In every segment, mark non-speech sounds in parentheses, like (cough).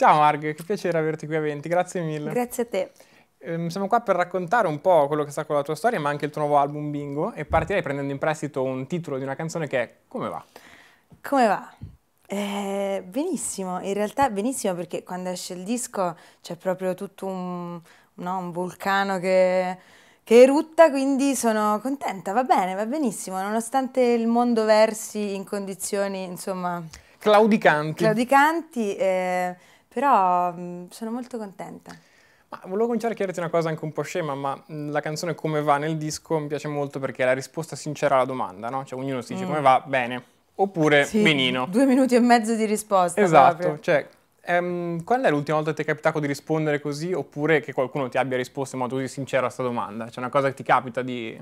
Ciao Marg, che piacere averti qui a Venti, grazie mille. Grazie a te. Ehm, siamo qua per raccontare un po' quello che sta con la tua storia, ma anche il tuo nuovo album Bingo, e partirei prendendo in prestito un titolo di una canzone che è Come va? Come va? Eh, benissimo, in realtà benissimo perché quando esce il disco c'è proprio tutto un, no, un vulcano che, che, erutta, quindi sono contenta, va bene, va benissimo, nonostante il mondo versi in condizioni, insomma... Claudicanti. Claudicanti, eh, però mh, mm, sono molto contenta. Ma volevo cominciare a chiederti una cosa anche un po' scema, ma mm, la canzone Come va nel disco mi piace molto perché è la risposta sincera alla domanda, no? Cioè ognuno si dice mm. come va, bene, oppure sì, benino. Due minuti e mezzo di risposta. Esatto, proprio. cioè Um, ehm, quando è l'ultima volta che ti è capitato di rispondere così oppure che qualcuno ti abbia risposto in modo così sincero a questa domanda? C'è cioè, una cosa che ti capita di...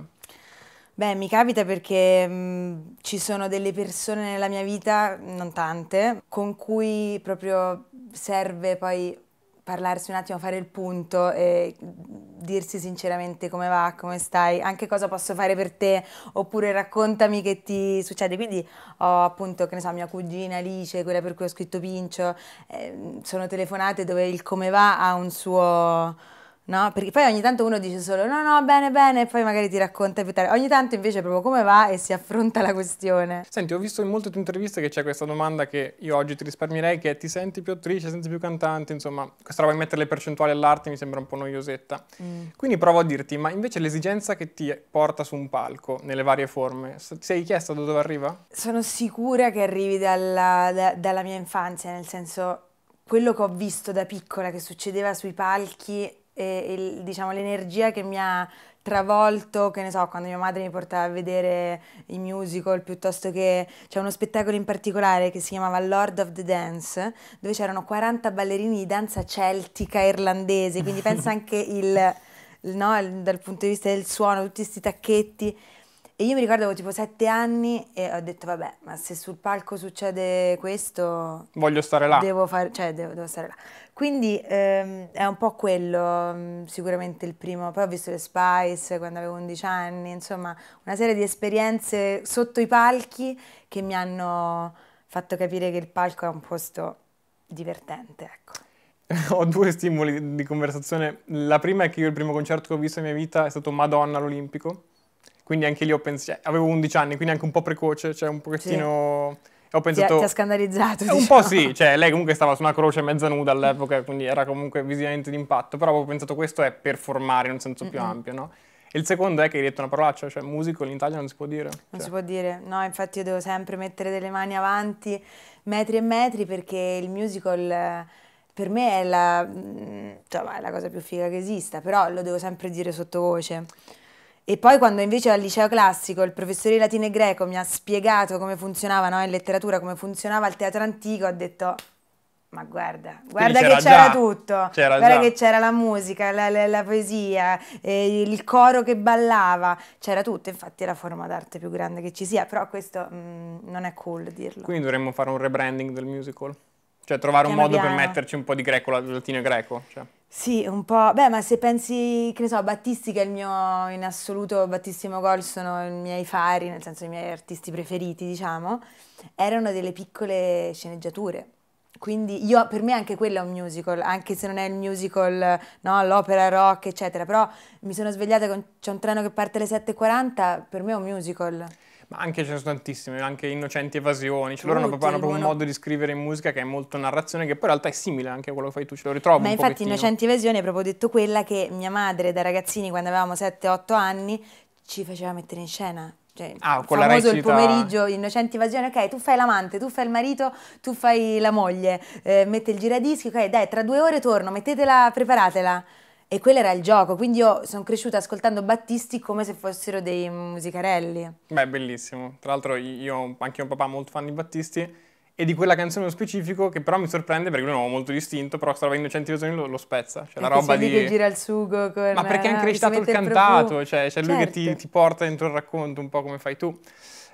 Beh, mi capita perché mh, mm, ci sono delle persone nella mia vita, non tante, con cui proprio serve poi parlarsi un attimo, fare il punto e dirsi sinceramente come va, come stai, anche cosa posso fare per te, oppure raccontami che ti succede. Quindi ho appunto, che ne so, mia cugina Alice, quella per cui ho scritto Pincio, eh, sono telefonate dove il come va ha un suo No? Perché poi ogni tanto uno dice solo no, no, bene, bene, e poi magari ti racconta più tardi. Ogni tanto invece proprio come va e si affronta la questione. Senti, ho visto in molte tue interviste che c'è questa domanda che io oggi ti risparmierei, che è, ti senti più attrice, senti più cantante, insomma, questa roba di mettere le percentuali all'arte mi sembra un po' noiosetta. Mm. Quindi provo a dirti, ma invece l'esigenza che ti porta su un palco, nelle varie forme, ti sei chiesta da dove arriva? Sono sicura che arrivi dalla, da, dalla mia infanzia, nel senso, quello che ho visto da piccola che succedeva sui palchi e, diciamo, l'energia che mi ha travolto, che ne so, quando mia madre mi portava a vedere i musical piuttosto che c'è uno spettacolo in particolare che si chiamava Lord of the Dance, dove c'erano 40 ballerini di danza celtica irlandese, quindi pensa (laughs) anche il, il, no, il, dal punto di vista del suono, tutti questi tacchetti e io mi ricordo avevo tipo sette anni e ho detto vabbè, ma se sul palco succede questo... Voglio stare là. Devo fare, cioè devo, devo stare là. Quindi ehm, è un po' quello mm, sicuramente il primo. Poi ho visto le Spice quando avevo 11 anni, insomma una serie di esperienze sotto i palchi che mi hanno fatto capire che il palco è un posto divertente, ecco (laughs) ho due stimoli di conversazione. La prima è che io il primo concerto che ho visto nella mia vita è stato Madonna all'Olimpico quindi anche lì ho pensato, avevo 11 anni, quindi anche un po' precoce, cioè un pochettino... Sì. Ho pensato, ti, ha, ti ha scandalizzato. Eh, diciamo. Un po' sì, cioè lei comunque stava su una croce mezza nuda all'epoca, quindi era comunque visivamente d'impatto, però avevo pensato questo è performare in un senso Mm-mm. più ampio, no? E il secondo è che hai detto una parolaccia, cioè musical in Italia non si può dire. Non cioè si può dire, no, infatti io devo sempre mettere delle mani avanti, metri e metri, perché il musical per me è la, cioè, è la cosa più figa che esista, però lo devo sempre dire sottovoce. E poi quando invece al liceo classico il professore di latino e greco mi ha spiegato come funzionava no, in letteratura, come funzionava il teatro antico, ho detto ma guarda, guarda che c'era tutto, c'era guarda già. che c'era la musica, la, la, la poesia, eh, il coro che ballava, c'era tutto, infatti è la forma d'arte più grande che ci sia, però questo mh, mm, non è cool dirlo. Quindi dovremmo fare un rebranding del musical? Cioè trovare piano un modo piano. per metterci un po' di greco, latino e greco? Cioè. Sì, un po'. Beh, ma se pensi, che ne so, Battisti che è il mio, in assoluto, Battisti Gol, sono i miei fari, nel senso i miei artisti preferiti, diciamo, erano delle piccole sceneggiature. Quindi io, per me anche quello è un musical, anche se non è il musical, no, l'opera rock, eccetera. Però mi sono svegliata con C'è un treno che parte alle 7.40, per me è un musical. Ma anche ce ne sono tantissime, anche innocenti evasioni. Cioè, loro hanno proprio, hanno proprio un modo di scrivere in musica che è molto narrazione, che poi in realtà è simile anche a quello che fai tu, ce lo ritrovi. Ma infatti, pochettino. Innocenti Evasioni è proprio detto quella che mia madre, da ragazzini, quando avevamo 7-8 anni, ci faceva mettere in scena. Cioè, ah, con famoso la recita... il pomeriggio, innocenti evasioni, ok, tu fai l'amante, tu fai il marito, tu fai la moglie, eh, mette il giradischi, ok, dai, tra due ore torno, mettetela, preparatela. E quello era il gioco, quindi io sono cresciuta ascoltando Battisti come se fossero dei musicarelli. Beh, bellissimo. Tra l'altro io anche un papà molto fan di Battisti e di quella canzone nello specifico che però mi sorprende perché lui non ho molto distinto, però stava in Innocenti Illusioni lo, lo spezza, cioè la roba di... che gira il sugo con... Ma perché è eh, anche il, il cantato, cioè c'è certo. lui che ti, certo. ti porta dentro il racconto un po' come fai tu.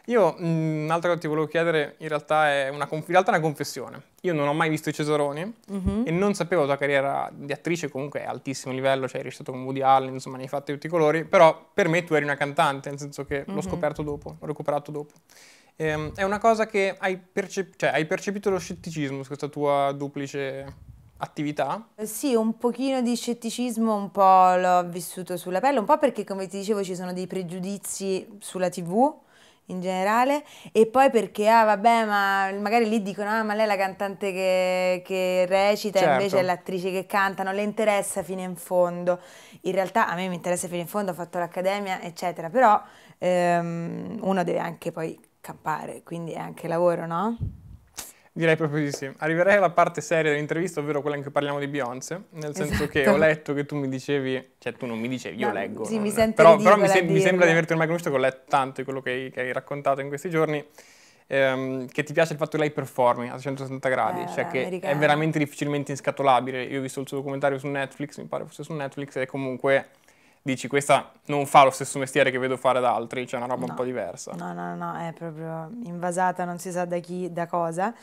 Io mm, un'altra cosa che ti volevo chiedere in realtà è una, in realtà una confessione. Io non ho mai visto i Cesaroni mm-hmm. e non sapevo la tua carriera di attrice, comunque a altissimo livello, cioè eri stato con Woody Allen, insomma ne hai fatti tutti i colori, però per me tu eri una cantante, nel senso che mm-hmm. l'ho mhm. scoperto dopo, l'ho recuperato dopo. Ehm, è una cosa che hai, percep- cioè, hai percepito lo scetticismo su questa tua duplice attività? Eh, sì, un pochino di scetticismo un po' l'ho vissuto sulla pelle, un po' perché come ti dicevo ci sono dei pregiudizi sulla tv in generale e poi perché ah vabbè ma magari lì dicono ah ma lei è la cantante che, che recita certo. invece è l'attrice che canta non le interessa fino in fondo in realtà a me mi interessa fino in fondo ho fatto l'accademia eccetera però ehm, uno deve anche poi campare quindi è anche lavoro no? Direi proprio di sì. Arriverei alla parte seria dell'intervista, ovvero quella in cui parliamo di Beyoncé, nel senso esatto. che ho esatto. letto che tu mi dicevi, cioè tu non mi dicevi, io no, leggo. Sì, non, mi sento Però, però mi, se, mi, sembra di averti ormai conosciuto, che ho letto tanto di quello che hai, che hai raccontato in questi giorni, ehm, che ti piace il fatto che lei performi a 360 gradi, eh, cioè che americano. è veramente difficilmente inscatolabile. Io ho visto il suo documentario su Netflix, mi pare fosse su Netflix, e comunque dici questa non fa lo stesso mestiere che vedo fare da altri, cioè una roba no. un po' diversa. No, no, no, è proprio invasata, non si sa da chi, da cosa.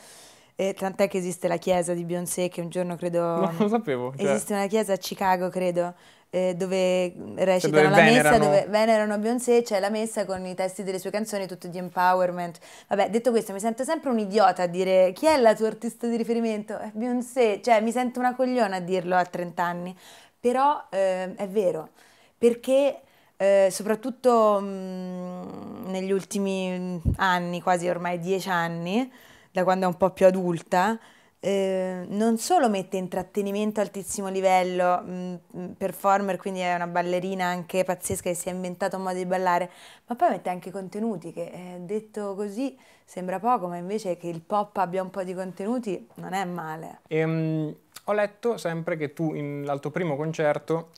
E tant'è che esiste la chiesa di Beyoncé che un giorno credo... (laughs) Non lo sapevo. Cioè... Esiste una chiesa a Chicago, credo, eh, dove cioè, recitano cioè dove la venerano. messa, dove venerano Beyoncé, c'è cioè la messa con i testi delle sue canzoni, tutto di empowerment. Vabbè, detto questo, mi sento sempre un idiota a dire chi è la tua artista di riferimento? È eh, Beyoncé, cioè mi sento una cogliona a dirlo a 30 anni. Però eh, è vero perché eh, soprattutto mh, mm, negli ultimi mm, anni, quasi ormai dieci anni, da quando è un po' più adulta, eh, non solo mette intrattenimento a altissimo livello, mh, mm, performer, quindi è una ballerina anche pazzesca che si è inventato un modo di ballare, ma poi mette anche contenuti che eh, detto così sembra poco, ma invece che il pop abbia un po' di contenuti non è male. Ehm, ho letto sempre che tu in l'altro primo concerto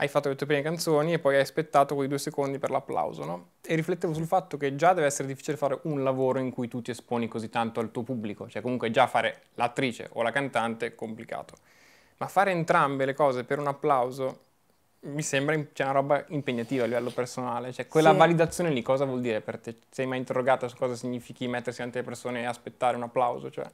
hai fatto le tue prime canzoni e poi hai aspettato quei due secondi per l'applauso, no? E riflettevo sul fatto che già deve essere difficile fare un lavoro in cui tu ti esponi così tanto al tuo pubblico, cioè comunque già fare l'attrice o la cantante è complicato. Ma fare entrambe le cose per un applauso mi sembra cioè, una roba impegnativa a livello personale, cioè quella sì. validazione lì cosa vuol dire per te? Sei mai interrogata su cosa significhi mettersi davanti alle persone e aspettare un applauso? Cioè?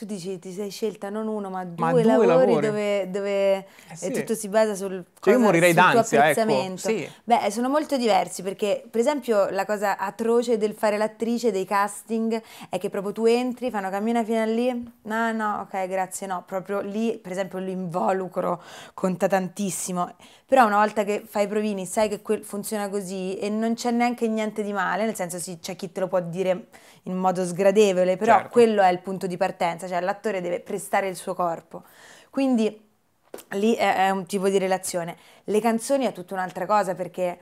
tu dici ti sei scelta non uno ma due, ma due lavori, lavori, dove, dove eh sì. tutto si basa sul, cioè cosa, io morirei sul d'ansia, ecco. Sì. Beh, sono molto diversi perché per esempio la cosa atroce del fare l'attrice dei casting è che proprio tu entri, fanno cammina fino a lì, no no ok grazie no, proprio lì per esempio l'involucro conta tantissimo, però una volta che fai i provini sai che funziona così e non c'è neanche niente di male, nel senso sì c'è chi te lo può dire in modo sgradevole, però certo. quello è il punto di partenza cioè l'attore deve prestare il suo corpo. Quindi lì è, è un tipo di relazione. Le canzoni è tutta un'altra cosa perché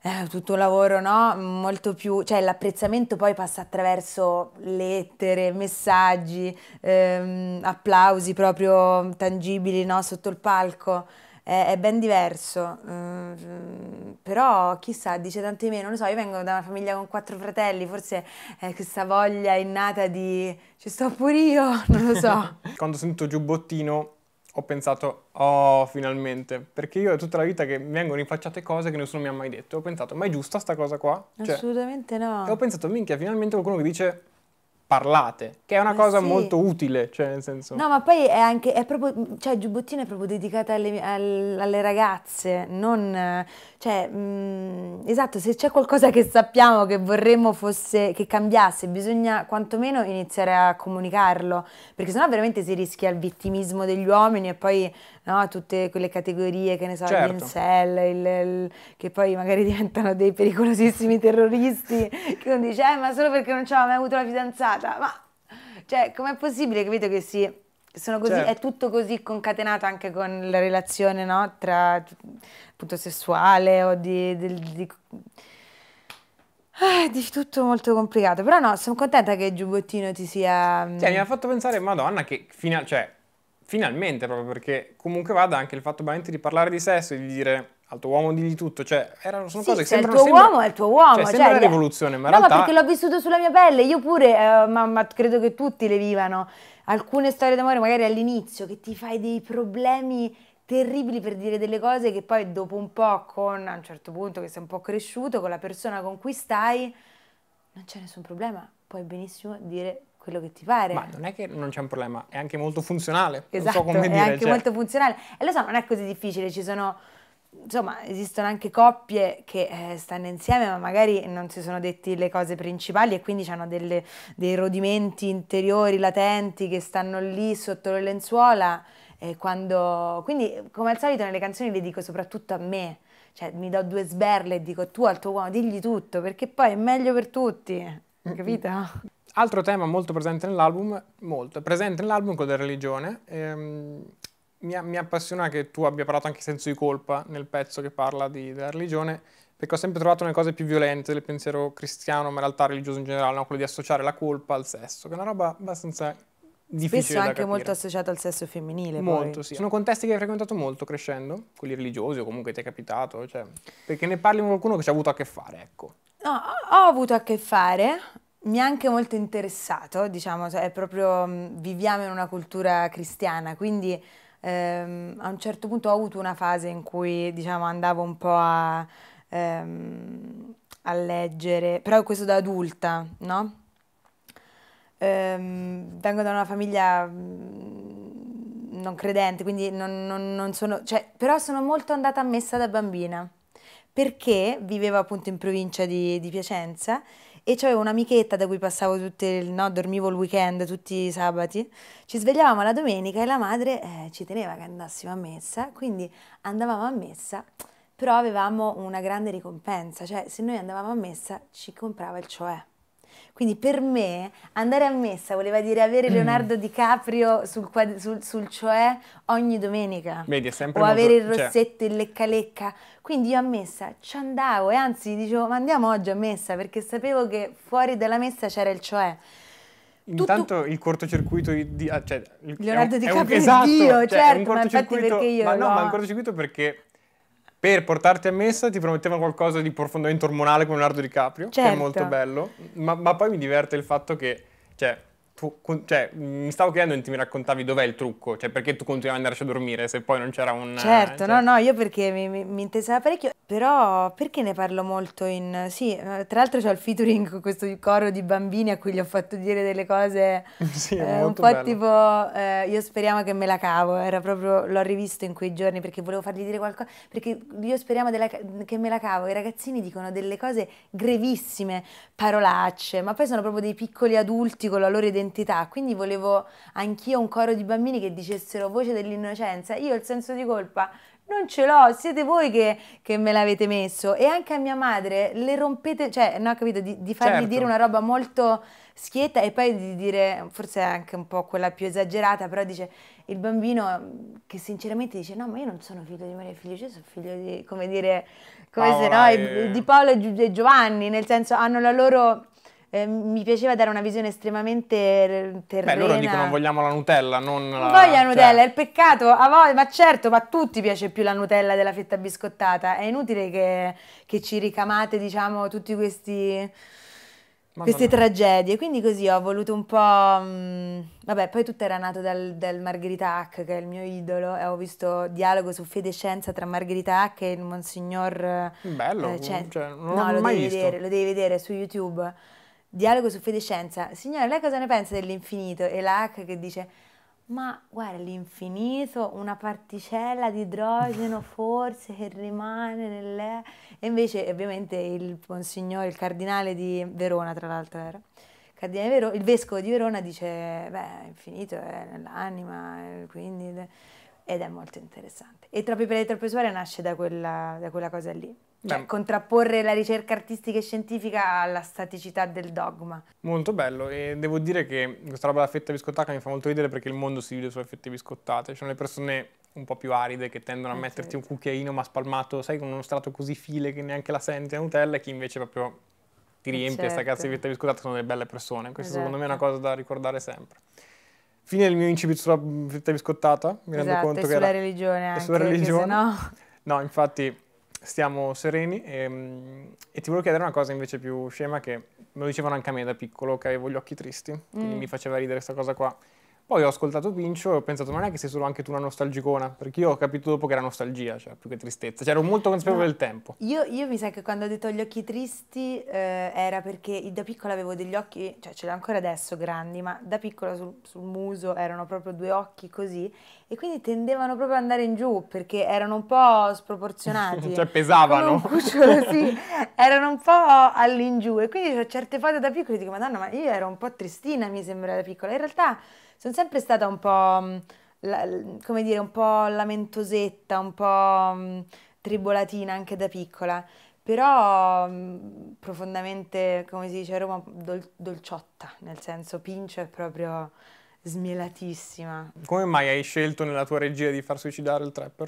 è eh, tutto un lavoro, no? Molto più, cioè l'apprezzamento poi passa attraverso lettere, messaggi, ehm, applausi proprio tangibili, no? Sotto il palco è, è ben diverso. Mm, però chissà, dice tanto di me, non lo so, io vengo da una famiglia con quattro fratelli, forse è eh, questa voglia innata di ci sto pure io, (laughs) non lo so. (laughs) Quando ho sentito giubbottino ho pensato, oh, finalmente, perché io è tutta la vita che mi vengono rinfacciate cose che nessuno mi ha mai detto. Ho pensato, ma è giusta sta cosa qua? Cioè, Assolutamente no. E ho pensato, minchia, finalmente qualcuno che dice, parlate, che è una ma cosa sì. molto utile, cioè nel senso... No, ma poi è anche, è proprio, cioè Giubbottino è proprio dedicata alle, alle ragazze, non, cioè, mh, mm, esatto, se c'è qualcosa che sappiamo che vorremmo fosse, che cambiasse, bisogna quantomeno iniziare a comunicarlo, perché sennò veramente si rischia il vittimismo degli uomini e poi no? tutte quelle categorie che ne so, certo. gli incel, il, il, che poi magari (laughs) diventano dei pericolosissimi terroristi, che uno dice, eh, ma solo perché non c'aveva mai avuto la fidanzata, ma cioè, com'è possibile, capito, che si... Così, certo. è tutto così concatenato anche con la relazione no? tra appunto sessuale o di, di, di, ah, di, tutto molto complicato però no sono contenta che il giubbottino ti sia sì, mi mm, ha fatto pensare madonna che fino a, cioè finalmente proprio perché comunque vada anche il fatto di parlare di sesso e di dire al tuo uomo digli tutto, cioè erano, sono sì, cose che cioè, sembrano... il tuo sembra, uomo è il tuo uomo, cioè, sembra cioè, rivoluzione, ma no, realtà... ma perché l'ho vissuto sulla mia pelle, io pure, eh, ma, ma credo che tutti le vivano, alcune storie d'amore magari all'inizio che ti fai dei problemi terribili per dire delle cose che poi dopo un po' con, a un certo punto che sei un po' cresciuto, con la persona con cui stai, non c'è nessun problema, puoi benissimo dire quello che ti pare. Ma non è che non c'è un problema, è anche molto funzionale. Esatto, so è dire, anche cioè. molto funzionale. E lo so, non è così difficile, ci sono... Insomma, esistono anche coppie che eh, stanno insieme ma magari non si sono detti le cose principali e quindi hanno delle, dei rodimenti interiori latenti che stanno lì sotto le lenzuola. E Quando... Quindi, come al solito, nelle canzoni le dico soprattutto a me, cioè mi do due sberle e dico tu al tuo uomo, digli tutto perché poi è meglio per tutti, capito? Altro tema molto presente nell'album, molto presente nell'album quello della religione. Ehm, mi, mi, appassiona che tu abbia parlato anche di senso di colpa nel pezzo che parla di, della religione, perché ho sempre trovato una cosa più violente del pensiero cristiano, ma in realtà religioso in generale, no? quello di associare la colpa al sesso, che è una roba abbastanza difficile. Spesso anche molto associata al sesso femminile. Molto, poi. sì. Sono contesti che hai frequentato molto crescendo, quelli religiosi o comunque ti è capitato, cioè, perché ne parli con qualcuno che ci ha avuto a che fare, ecco. No, ho avuto a che fare, mi ha anche molto interessato, diciamo, cioè, è proprio mm, viviamo in una cultura cristiana, quindi ehm, a un certo punto ho avuto una fase in cui diciamo, andavo un po' a, ehm, a, leggere, però questo da adulta, no? Ehm, vengo da una famiglia mm, non credente, quindi non, non, non sono, cioè, però sono molto andata a messa da bambina perché vivevo appunto in provincia di, di Piacenza e c'avevo un'amichetta da cui passavo tutte, no, dormivo il weekend tutti i sabati, ci svegliavamo la domenica e la madre eh, ci teneva che andassimo a messa, quindi andavamo a messa, però avevamo una grande ricompensa, cioè se noi andavamo a messa ci comprava il cioè. Quindi per me andare a messa voleva dire avere mm. Leonardo DiCaprio sul, quadri, sul, sul cioè ogni domenica. Vedi, è sempre o molto, avere il cioè rossetto, cioè... il lecca lecca. Quindi io a messa ci andavo e anzi dicevo ma andiamo oggi a messa perché sapevo che fuori dalla messa c'era il cioè. Intanto tu... il cortocircuito di... Ah, cioè, Leonardo DiCaprio è, un, è un, esatto, Dio, cioè, certo, è un certo, cortocircuito, ma, io, ma no, ma è un cortocircuito perché per portarti a messa ti promettevano qualcosa di profondamente ormonale come Leonardo DiCaprio, certo. che è certo. molto bello, ma, ma poi mi diverte il fatto che, cioè, trucco, cioè mi stavo chiedendo e ti mi raccontavi dov'è il trucco, cioè perché tu continuavi ad andarci a dormire se poi non c'era un... Certo, eh, cioè... no, no, io perché mi, mi, mi, interessava parecchio, però perché ne parlo molto in... Sì, eh, tra l'altro c'ho il featuring con questo coro di bambini a cui gli ho fatto dire delle cose (laughs) sì, eh, un po' bello. tipo eh, io speriamo che me la cavo, era proprio, l'ho rivisto in quei giorni perché volevo fargli dire qualcosa, perché io speriamo della, che me la cavo, i ragazzini dicono delle cose grevissime, parolacce, ma poi sono proprio dei piccoli adulti con la loro identità identità, quindi volevo anch'io un coro di bambini che dicessero voce dell'innocenza, io il senso di colpa non ce l'ho, siete voi che, che, me l'avete messo. E anche a mia madre le rompete, cioè, no, capito, di, di fargli certo. dire una roba molto schietta e poi di dire, forse anche un po' quella più esagerata, però dice il bambino che sinceramente dice no, ma io non sono figlio di Maria figlio, io sono figlio di, come dire, come Paola se no, e... di Paolo e Giovanni, nel senso hanno la loro eh, mi piaceva dare una visione estremamente eh, terrena. Beh, loro dicono vogliamo la Nutella, non la... Voglio la cioè Nutella, cioè... è il peccato, a voi, ma certo, ma a tutti piace più la Nutella della fetta biscottata, è inutile che, che ci ricamate, diciamo, tutti questi... Madonna. queste tragedie. Quindi così ho voluto un po'... Mh, mm, vabbè, poi tutto era nato dal, dal, Margherita Hack, che è il mio idolo, e ho visto dialogo su fedescenza tra Margherita Hack e il Monsignor... Bello, eh, cioè, cioè, non no, l'ho mai lo devi visto. vedere, lo devi vedere su YouTube. Dialogo su fede e scienza. Signore, lei cosa ne pensa dell'infinito? E la H che dice, ma guarda, l'infinito, una particella di idrogeno (laughs) forse che rimane nell'air. E invece, ovviamente, il Monsignore, il Cardinale di Verona, tra l'altro era, Cardinale Verona, il Vescovo di Verona dice, beh, l'infinito è nell'anima, eh, quindi... Ed è molto interessante. E Troppe Pelle e Troppe Suore nasce da quella, da quella cosa lì. Cioè, contrapporre la ricerca artistica e scientifica alla staticità del dogma. Molto bello e devo dire che questa roba della fetta biscottata mi fa molto ridere perché il mondo si vive sulle fette biscottate, ci sono le persone un po' più aride che tendono a eh, metterti sì. un cucchiaino ma spalmato, sai, con uno strato così file che neanche la senti a Nutella e chi invece proprio ti riempie questa certo. cazzo di certo. fetta biscottata sono delle belle persone, questa esatto. secondo me è una esatto. cosa da ricordare sempre. Fine il mio incipit sulla fetta biscottata, mi esatto, rendo conto che era... religione anche, sulla religione. No... (laughs) no, infatti stiamo sereni e, ehm, e, ti volevo chiedere una cosa invece più scema che me lo dicevano anche a me da piccolo che avevo gli occhi tristi, quindi mm. mi faceva ridere questa cosa qua. Poi ho ascoltato Pincio e ho pensato, ma non è che sei solo anche tu una nostalgicona? Perché io ho capito dopo che era nostalgia, cioè più che tristezza. Cioè ero molto consapevole no. del tempo. Io, io, mi sa che quando ho detto gli occhi tristi eh, era perché da piccola avevo degli occhi, cioè ce li ho ancora adesso grandi, ma da piccola sul, sul muso erano proprio due occhi così e quindi tendevano proprio ad andare in giù perché erano un po' sproporzionati. (laughs) cioè pesavano. cucciolo, (laughs) sì, erano un po' all'ingiù e quindi ho certe foto da piccoli dico madonna ma io ero un po' tristina mi sembra da piccola, in realtà sono sempre stata un po', mm, come dire, un po' lamentosetta, un po' mm, tribolatina anche da piccola però mm, profondamente, come si dice a Roma, dol- dolciotta, nel senso Pincio è proprio smielatissima. Come mai hai scelto nella tua regia di far suicidare il trapper?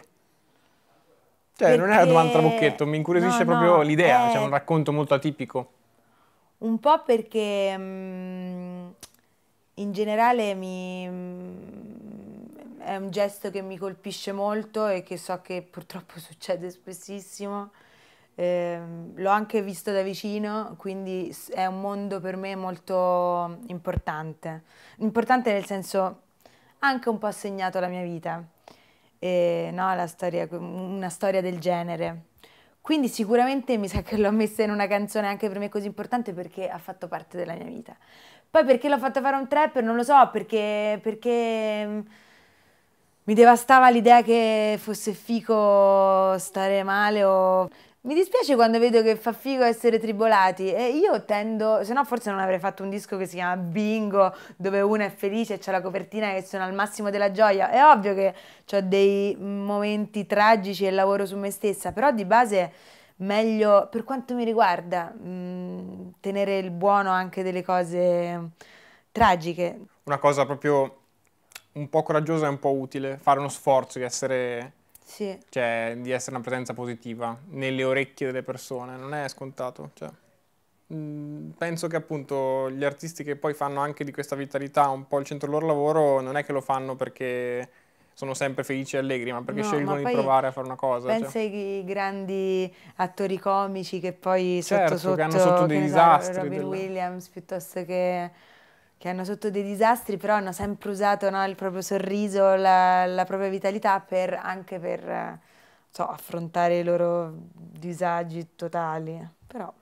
Cioè, Perché... non è una domanda trabocchetto, mi incuriosisce no, no, proprio l'idea, cioè, è... cioè un racconto molto atipico. Un po' perché mh, mm, in generale mi, mh, mm, è un gesto che mi colpisce molto e che so che purtroppo (laughs) succede spessissimo eh, l'ho anche visto da vicino, quindi è un mondo per me molto importante. Importante nel senso anche un po' ha segnato la mia vita, eh, no, storia, una storia del genere. Quindi sicuramente mi sa che l'ho messa in una canzone anche per me così importante perché ha fatto parte della mia vita. Poi perché l'ho fatta fare un trapper non lo so, perché, perché mm, mi devastava l'idea che fosse fico stare male o mi dispiace quando vedo che fa figo essere tribolati e io tendo, se no forse non avrei fatto un disco che si chiama Bingo dove uno è felice e c'è la copertina che sono al massimo della gioia. È ovvio che ho dei momenti tragici e lavoro su me stessa, però di base meglio, per quanto mi riguarda, mh, mm, tenere il buono anche delle cose tragiche. Una cosa proprio un po' coraggiosa e un po' utile, fare uno sforzo di essere sì. Cioè, di essere una presenza positiva nelle orecchie delle persone, non è scontato. Cioè, mm, penso che appunto gli artisti che poi fanno anche di questa vitalità un po' il centro del loro lavoro, non è che lo fanno perché sono sempre felici e allegri, ma perché no, scelgono ma di provare a fare una cosa. Cioè. Pensa cioè. ai grandi attori comici che poi certo, sotto sotto... che hanno sotto dei disastri. So, Robin delle... Williams piuttosto che che hanno sotto dei disastri, però hanno sempre usato no, il proprio sorriso, la, la propria vitalità per, anche per eh, so, affrontare i loro disagi totali. Però.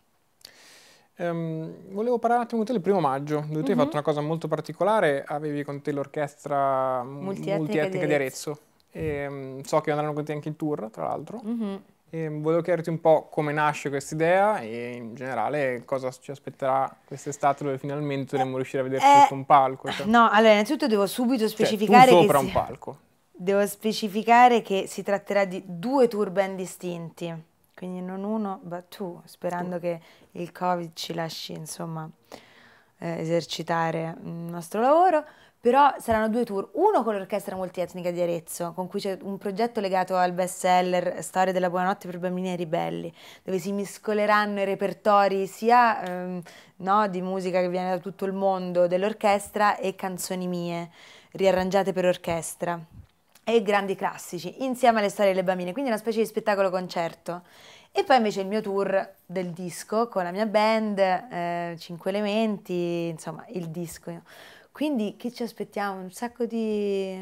Um, volevo parlare un attimo con te del primo maggio, dove mm -hmm. tu hai fatto mhm. una cosa molto particolare, avevi con te l'orchestra mm, multietnica, multi di Arezzo. E, um, ehm, so che andranno con te anche in tour, tra l'altro. Mm -hmm. E volevo chiederti un po' come nasce questa idea e in generale cosa ci aspetterà quest'estate dove finalmente dovremmo eh, riuscire a vedere eh, un palco. Cioè. No, allora innanzitutto devo subito cioè, specificare... Cioè, sopra si... un palco. Devo specificare che si tratterà di due tour ben distinti, quindi non uno, ma tu, sperando tu. che il Covid ci lasci, insomma, eh, esercitare mm, il nostro lavoro, però saranno due tour, uno con l'orchestra multietnica di Arezzo, con cui c'è un progetto legato al bestseller Storia della buonanotte per bambini e ribelli, dove si miscoleranno i repertori sia ehm, no, di musica che viene da tutto il mondo dell'orchestra e canzoni mie, riarrangiate per orchestra e grandi classici, insieme alle storie delle bambine, quindi una specie di spettacolo concerto e poi invece il mio tour del disco con la mia band, eh, 5 elementi, insomma il disco. Quindi che ci aspettiamo? Un sacco di,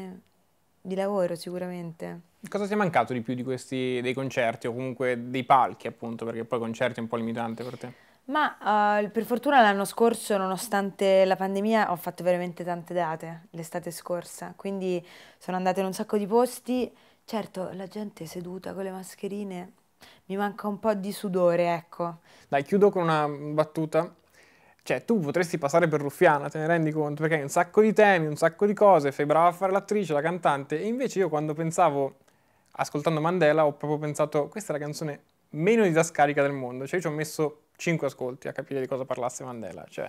di lavoro sicuramente. Cosa ti è mancato di più di questi, dei concerti o comunque dei palchi appunto, perché poi concerti è un po' limitante per te? Ma uh, per fortuna l'anno scorso, nonostante la pandemia, ho fatto veramente tante date l'estate scorsa, quindi sono andata in un sacco di posti. Certo, la gente è seduta con le mascherine, mi manca un po' di sudore, ecco. Dai, chiudo con una battuta. Cioè, tu potresti passare per ruffiana, te ne rendi conto? Perché hai un sacco di temi, un sacco di cose, fai brava a fare l'attrice, la cantante, e invece io quando pensavo, ascoltando Mandela, ho proprio pensato, questa è la canzone meno didascalica del mondo. Cioè, io ci ho messo cinque ascolti a capire di cosa parlasse Mandela. Cioè,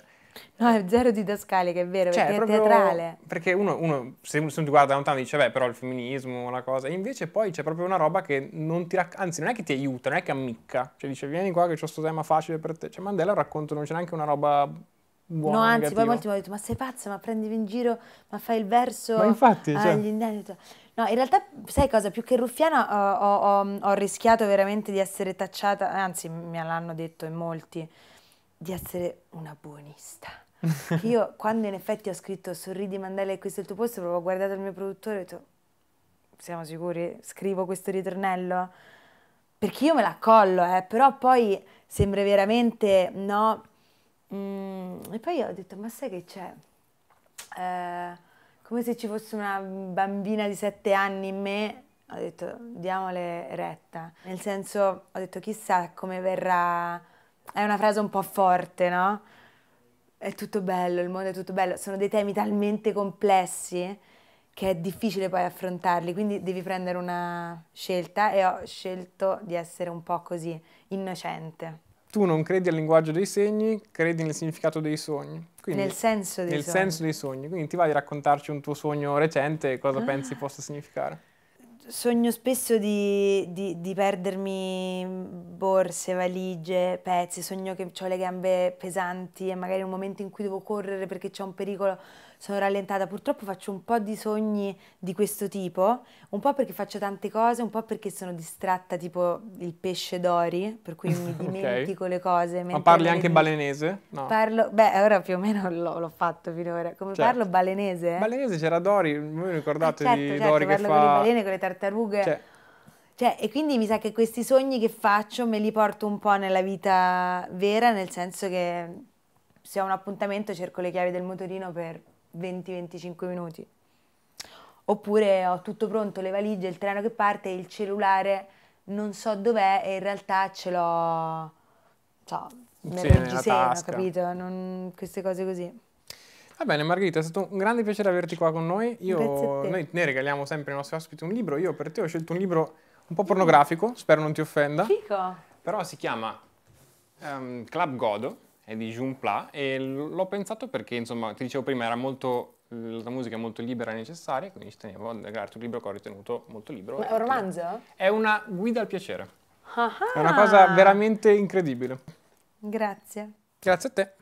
No, è zero didascalica, è vero, cioè, perché è proprio, teatrale. Perché uno, uno se, uno ti guarda da lontano dice, beh, però il femminismo, la cosa, e invece poi c'è proprio una roba che non ti racconta, anzi, non è che ti aiuta, non è che ammicca, cioè dice, vieni qua che ho sto tema facile per te, cioè Mandela racconta, non c'è neanche una roba buona, No, anzi, negativa. poi molti mi hanno detto, ma sei pazza, ma prendimi in giro, ma fai il verso ma infatti, agli cioè... indiani... No, in realtà, sai cosa? Più che ruffiana ho, ho, ho, ho rischiato veramente di essere tacciata, anzi, me l'hanno detto in molti, di essere una buonista. (laughs) Io quando in effetti ho scritto Sorridi Mandela e questo è il tuo posto, proprio ho guardato il mio produttore e ho detto siamo sicuri? Scrivo questo ritornello? Perché io me l'accollo, eh, però poi sembra veramente no. Mm, e poi ho detto ma sai che c'è? Eh, come se ci fosse una bambina di sette anni in me, ho detto diamole retta. Nel senso ho detto chissà come verrà è una frase un po' forte, no? È tutto bello, il mondo è tutto bello. Sono dei temi talmente complessi che è difficile poi affrontarli, quindi devi prendere una scelta e ho scelto di essere un po' così, innocente. Tu non credi al linguaggio dei segni, credi nel significato dei sogni. Quindi, nel senso dei nel sogni. Nel senso dei sogni, quindi ti vai a raccontarci un tuo sogno recente e cosa ah. pensi possa significare sogno spesso di, di, di, perdermi borse, valigie, pezzi, sogno che ho le gambe pesanti e magari un momento in cui devo correre perché c'è un pericolo, sono rallentata. Purtroppo faccio un po' di sogni di questo tipo, un po' perché faccio tante cose, un po' perché sono distratta tipo il pesce d'ori, per cui mi (laughs) dimentico okay. le cose. Ma parli anche balenese? No. Parlo, beh, ora più o meno l'ho, l'ho fatto finora. Come certo. parlo balenese? Balenese c'era Dori, voi ricordate ah, certo, di certo, Dori che fa... con le balene, con le tartarughe. Cioè. Cioè, e quindi mi sa che questi sogni che faccio me li porto un po' nella vita vera, nel senso che se ho un appuntamento cerco le chiavi del motorino per 20-25 minuti. Oppure ho tutto pronto, le valigie, il treno che parte, il cellulare non so dov'è e in realtà ce l'ho cioè, nel sì, reggiseno, capito? Non, queste cose così. Va bene Margherita, è stato un grande piacere averti qua con noi. Io, noi ne regaliamo sempre ai nostri ospiti un libro. Io per te ho scelto un libro un po' pornografico, spero non ti offenda. Fico. Però si chiama um, Club Godo è di Junpla e l'ho pensato perché, insomma, ti dicevo prima, era molto, la musica è molto libera e necessaria, quindi ci tenevo a legarti un libro che ho ritenuto molto libero. Ma è un romanzo? È una guida al piacere. Ah è una cosa veramente incredibile. Grazie. Grazie a te.